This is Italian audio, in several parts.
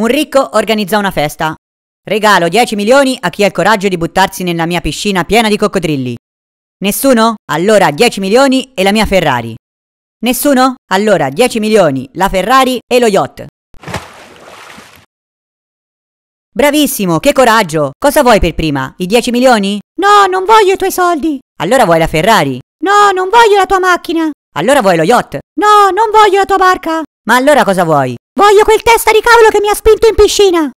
Un ricco organizzò una festa. Regalo 10 milioni a chi ha il coraggio di buttarsi nella mia piscina piena di coccodrilli. Nessuno? Allora 10 milioni e la mia Ferrari. Nessuno? Allora 10 milioni, la Ferrari e lo yacht. Bravissimo, che coraggio! Cosa vuoi per prima? I 10 milioni? No, non voglio i tuoi soldi. Allora vuoi la Ferrari? No, non voglio la tua macchina. Allora vuoi lo yacht? No, non voglio la tua barca. Ma allora cosa vuoi? Voglio quel testa di cavolo che mi ha spinto in piscina!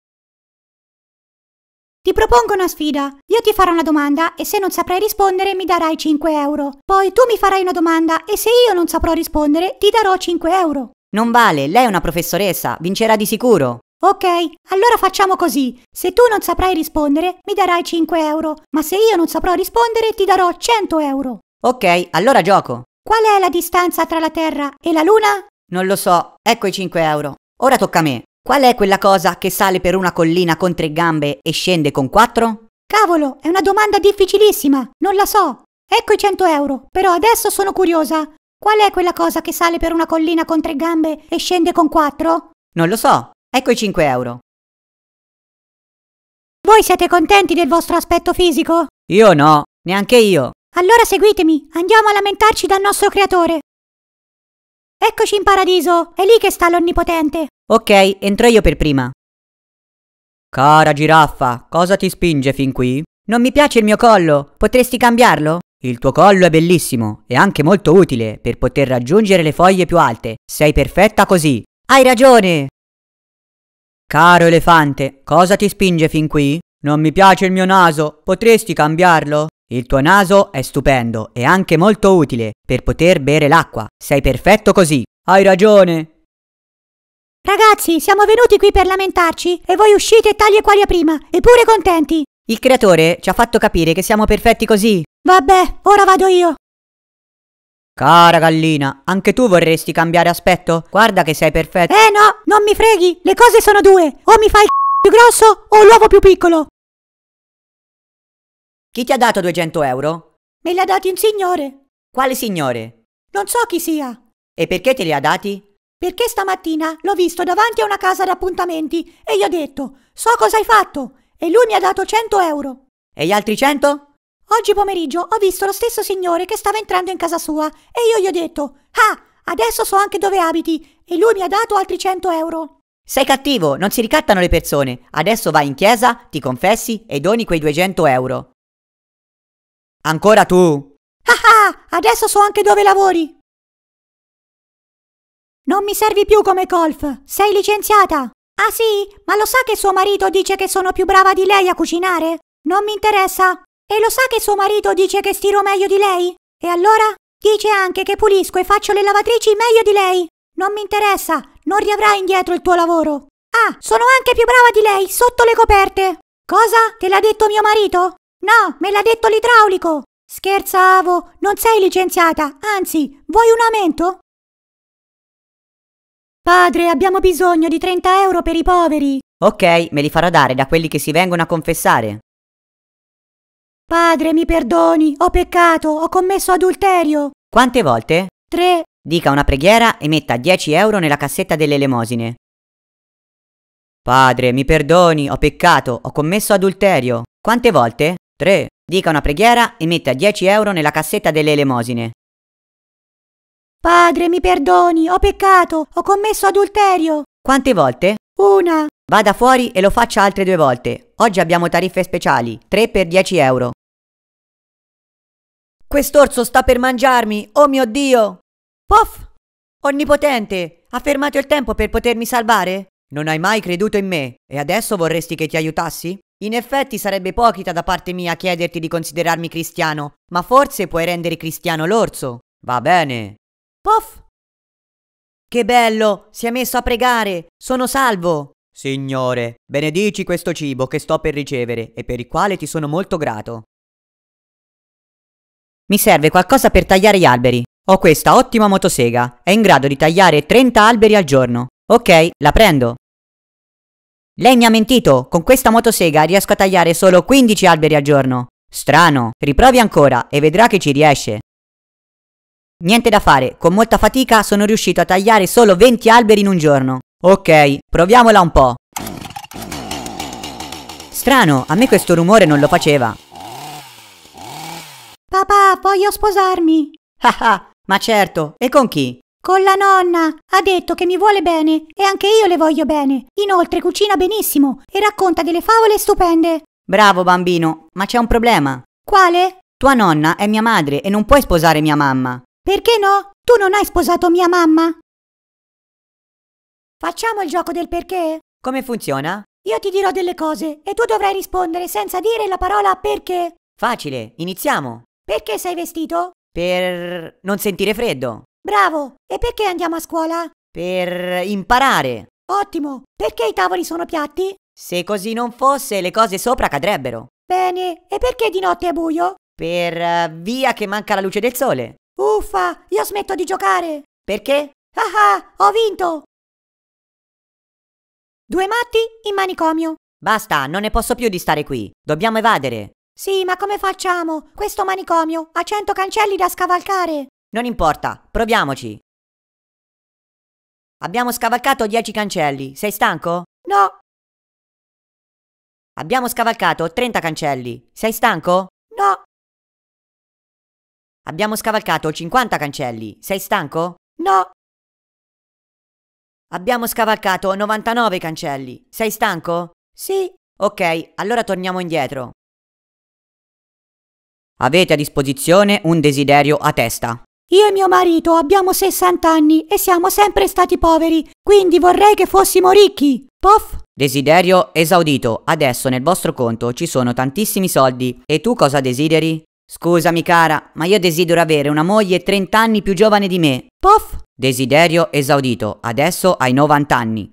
Ti propongo una sfida. Io ti farò una domanda e se non saprai rispondere mi darai 5 euro. Poi tu mi farai una domanda e se io non saprò rispondere ti darò 5 euro. Non vale, lei è una professoressa, vincerà di sicuro. Ok, allora facciamo così. Se tu non saprai rispondere mi darai 5 euro, ma se io non saprò rispondere ti darò 100 euro. Ok, allora gioco. Qual è la distanza tra la Terra e la Luna? Non lo so, ecco i 5 euro. Ora tocca a me. Qual è quella cosa che sale per una collina con tre gambe e scende con quattro? Cavolo, è una domanda difficilissima, non la so. Ecco i 100 euro, però adesso sono curiosa. Qual è quella cosa che sale per una collina con tre gambe e scende con quattro? Non lo so, ecco i 5 euro. Voi siete contenti del vostro aspetto fisico? Io no, neanche io. Allora seguitemi, andiamo a lamentarci dal nostro creatore. Eccoci in paradiso! È lì che sta l'Onnipotente! Ok, entro io per prima. Cara giraffa, cosa ti spinge fin qui? Non mi piace il mio collo, potresti cambiarlo? Il tuo collo è bellissimo e anche molto utile per poter raggiungere le foglie più alte. Sei perfetta così. Hai ragione! Caro elefante, cosa ti spinge fin qui? Non mi piace il mio naso, potresti cambiarlo? Il tuo naso è stupendo e anche molto utile per poter bere l'acqua. Sei perfetto così. Hai ragione. Ragazzi, siamo venuti qui per lamentarci e voi uscite tagli e a prima, eppure contenti. Il creatore ci ha fatto capire che siamo perfetti così. Vabbè, ora vado io. Cara gallina, anche tu vorresti cambiare aspetto? Guarda che sei perfetto. Eh no, non mi freghi, le cose sono due. O mi fai il c***o più grosso o l'uovo più piccolo. Chi ti ha dato 200 euro? Me li ha dati un signore. Quale signore? Non so chi sia. E perché te li ha dati? Perché stamattina l'ho visto davanti a una casa d'appuntamenti e gli ho detto, so cosa hai fatto. E lui mi ha dato 100 euro. E gli altri 100? Oggi pomeriggio ho visto lo stesso signore che stava entrando in casa sua e io gli ho detto, ah, adesso so anche dove abiti. E lui mi ha dato altri 100 euro. Sei cattivo, non si ricattano le persone. Adesso vai in chiesa, ti confessi e doni quei 200 euro. Ancora tu? Ah ah, adesso so anche dove lavori. Non mi servi più come golf, sei licenziata. Ah sì, ma lo sa che suo marito dice che sono più brava di lei a cucinare? Non mi interessa. E lo sa che suo marito dice che stiro meglio di lei? E allora? Dice anche che pulisco e faccio le lavatrici meglio di lei. Non mi interessa, non riavrai indietro il tuo lavoro. Ah, sono anche più brava di lei, sotto le coperte. Cosa? Te l'ha detto mio marito? No, me l'ha detto l'idraulico! Scherzavo, non sei licenziata, anzi, vuoi un aumento? Padre, abbiamo bisogno di 30 euro per i poveri. Ok, me li farò dare da quelli che si vengono a confessare. Padre, mi perdoni, ho peccato, ho commesso adulterio. Quante volte? Tre. Dica una preghiera e metta 10 euro nella cassetta delle elemosine. Padre, mi perdoni, ho peccato, ho commesso adulterio. Quante volte? 3. Dica una preghiera e metta 10 euro nella cassetta delle elemosine. Padre, mi perdoni, ho peccato, ho commesso adulterio. Quante volte? Una. Vada fuori e lo faccia altre due volte. Oggi abbiamo tariffe speciali, 3 per 10 euro. Quest'orso sta per mangiarmi, oh mio Dio! Puff! Onnipotente, ha fermato il tempo per potermi salvare? Non hai mai creduto in me e adesso vorresti che ti aiutassi? In effetti sarebbe ipocrita da parte mia chiederti di considerarmi cristiano, ma forse puoi rendere cristiano l'orso. Va bene. Puff! Che bello! Si è messo a pregare! Sono salvo! Signore, benedici questo cibo che sto per ricevere e per il quale ti sono molto grato. Mi serve qualcosa per tagliare gli alberi. Ho questa ottima motosega. È in grado di tagliare 30 alberi al giorno. Ok, la prendo. Lei mi ha mentito, con questa motosega riesco a tagliare solo 15 alberi al giorno. Strano, riprovi ancora e vedrà che ci riesce. Niente da fare, con molta fatica sono riuscito a tagliare solo 20 alberi in un giorno. Ok, proviamola un po'. Strano, a me questo rumore non lo faceva. Papà, voglio sposarmi. Ah ah, ma certo, e con chi? con la nonna. Ha detto che mi vuole bene e anche io le voglio bene. Inoltre cucina benissimo e racconta delle favole stupende. Bravo bambino, ma c'è un problema. Quale? Tua nonna è mia madre e non puoi sposare mia mamma. Perché no? Tu non hai sposato mia mamma. Facciamo il gioco del perché? Come funziona? Io ti dirò delle cose e tu dovrai rispondere senza dire la parola perché. Facile, iniziamo. Perché sei vestito? Per non sentire freddo. Bravo! E perché andiamo a scuola? Per imparare. Ottimo! Perché i tavoli sono piatti? Se così non fosse, le cose sopra cadrebbero. Bene, e perché di notte è buio? Per uh, via che manca la luce del sole. Uffa, io smetto di giocare. Perché? Ah ah, ho vinto! Due matti in manicomio. Basta, non ne posso più di stare qui. Dobbiamo evadere. Sì, ma come facciamo? Questo manicomio ha cento cancelli da scavalcare. Non importa, proviamoci. Abbiamo scavalcato 10 cancelli. Sei stanco? No. Abbiamo scavalcato 30 cancelli. Sei stanco? No. Abbiamo scavalcato 50 cancelli. Sei stanco? No. Abbiamo scavalcato 99 cancelli. Sei stanco? Sì. Ok, allora torniamo indietro. Avete a disposizione un desiderio a testa. Io e mio marito abbiamo 60 anni e siamo sempre stati poveri, quindi vorrei che fossimo ricchi. Puff! Desiderio esaudito, adesso nel vostro conto ci sono tantissimi soldi. E tu cosa desideri? Scusami cara, ma io desidero avere una moglie 30 anni più giovane di me. Puff! Desiderio esaudito, adesso hai 90 anni.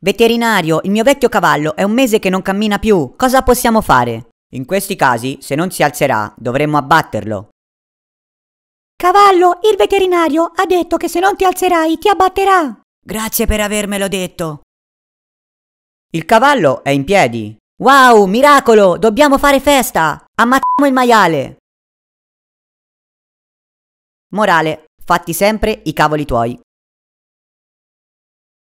Veterinario, il mio vecchio cavallo è un mese che non cammina più, cosa possiamo fare? In questi casi, se non si alzerà, dovremmo abbatterlo. Cavallo, il veterinario ha detto che se non ti alzerai ti abbatterà. Grazie per avermelo detto. Il cavallo è in piedi. Wow, miracolo, dobbiamo fare festa. Ammazziamo il maiale. Morale, fatti sempre i cavoli tuoi.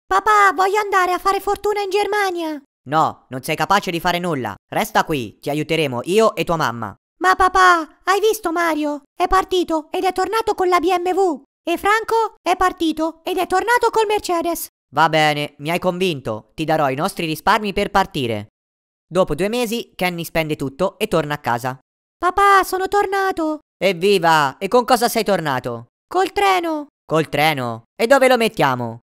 Papà, voglio andare a fare fortuna in Germania. No, non sei capace di fare nulla. Resta qui, ti aiuteremo io e tua mamma. Ma papà, hai visto Mario? È partito ed è tornato con la BMW. E Franco è partito ed è tornato col Mercedes. Va bene, mi hai convinto. Ti darò i nostri risparmi per partire. Dopo due mesi, Kenny spende tutto e torna a casa. Papà, sono tornato. Evviva! E con cosa sei tornato? Col treno. Col treno? E dove lo mettiamo?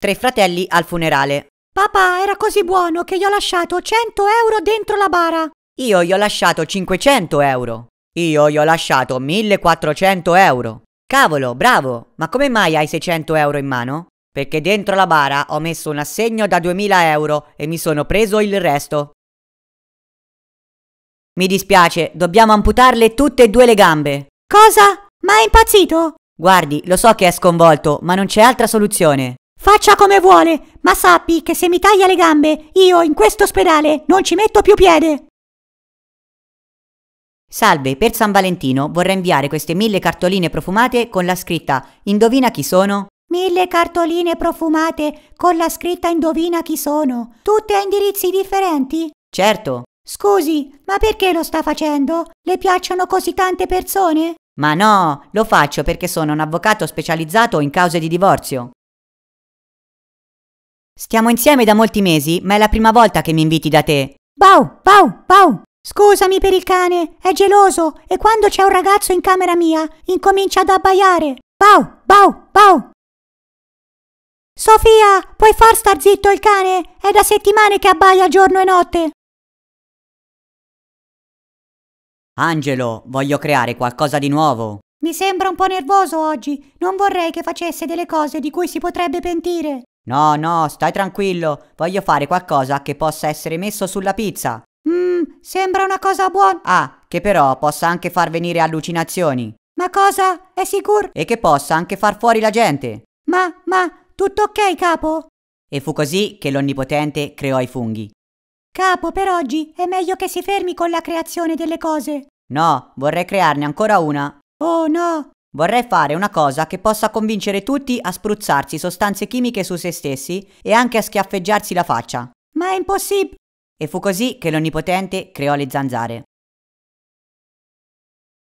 Tre fratelli al funerale. Papà era così buono che gli ho lasciato 100 euro dentro la bara. Io gli ho lasciato 500 euro. Io gli ho lasciato 1400 euro. Cavolo, bravo, ma come mai hai 600 euro in mano? Perché dentro la bara ho messo un assegno da 2000 euro e mi sono preso il resto. Mi dispiace, dobbiamo amputarle tutte e due le gambe. Cosa? Ma è impazzito? Guardi, lo so che è sconvolto, ma non c'è altra soluzione. Faccia come vuole, ma sappi che se mi taglia le gambe, io in questo ospedale non ci metto più piede. Salve, per San Valentino vorrei inviare queste mille cartoline profumate con la scritta Indovina chi sono? Mille cartoline profumate con la scritta Indovina chi sono? Tutte a indirizzi differenti? Certo. Scusi, ma perché lo sta facendo? Le piacciono così tante persone? Ma no, lo faccio perché sono un avvocato specializzato in cause di divorzio. Stiamo insieme da molti mesi, ma è la prima volta che mi inviti da te. Bau, bau, bau! Scusami per il cane, è geloso e quando c'è un ragazzo in camera mia incomincia ad abbaiare. Bau, bau, bau. Sofia, puoi far star zitto il cane? È da settimane che abbaia giorno e notte. Angelo, voglio creare qualcosa di nuovo. Mi sembra un po' nervoso oggi. Non vorrei che facesse delle cose di cui si potrebbe pentire. No, no, stai tranquillo. Voglio fare qualcosa che possa essere messo sulla pizza. Sembra una cosa buona. Ah, che però possa anche far venire allucinazioni. Ma cosa? È sicuro? E che possa anche far fuori la gente. Ma, ma, tutto ok, capo? E fu così che l'Onnipotente creò i funghi. Capo, per oggi è meglio che si fermi con la creazione delle cose. No, vorrei crearne ancora una. Oh no! Vorrei fare una cosa che possa convincere tutti a spruzzarsi sostanze chimiche su se stessi e anche a schiaffeggiarsi la faccia. Ma è impossibile! E fu così che l'Onnipotente creò le zanzare.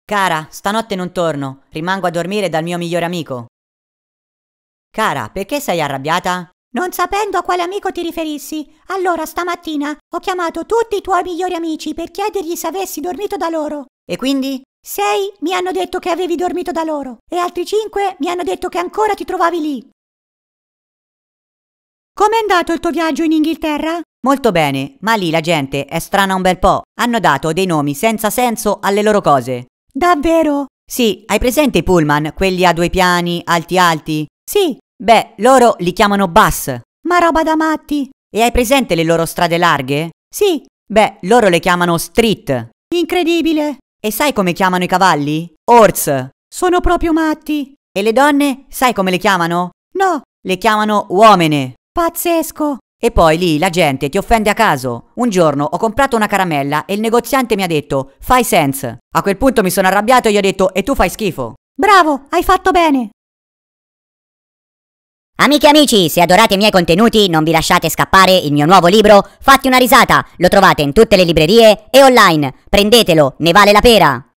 Cara, stanotte non torno, rimango a dormire dal mio migliore amico. Cara, perché sei arrabbiata? Non sapendo a quale amico ti riferissi, allora stamattina ho chiamato tutti i tuoi migliori amici per chiedergli se avessi dormito da loro. E quindi? Sei mi hanno detto che avevi dormito da loro e altri cinque mi hanno detto che ancora ti trovavi lì. Com'è andato il tuo viaggio in Inghilterra? Molto bene, ma lì la gente è strana un bel po'. Hanno dato dei nomi senza senso alle loro cose. Davvero? Sì, hai presente i pullman, quelli a due piani, alti alti? Sì. Beh, loro li chiamano bus. Ma roba da matti. E hai presente le loro strade larghe? Sì. Beh, loro le chiamano street. Incredibile. E sai come chiamano i cavalli? Horse. Sono proprio matti. E le donne, sai come le chiamano? No. Le chiamano uomene. Pazzesco! E poi lì la gente ti offende a caso. Un giorno ho comprato una caramella e il negoziante mi ha detto fai sense. A quel punto mi sono arrabbiato e gli ho detto e tu fai schifo. Bravo, hai fatto bene. Amiche e amici, se adorate i miei contenuti non vi lasciate scappare il mio nuovo libro Fatti una risata, lo trovate in tutte le librerie e online. Prendetelo, ne vale la pena.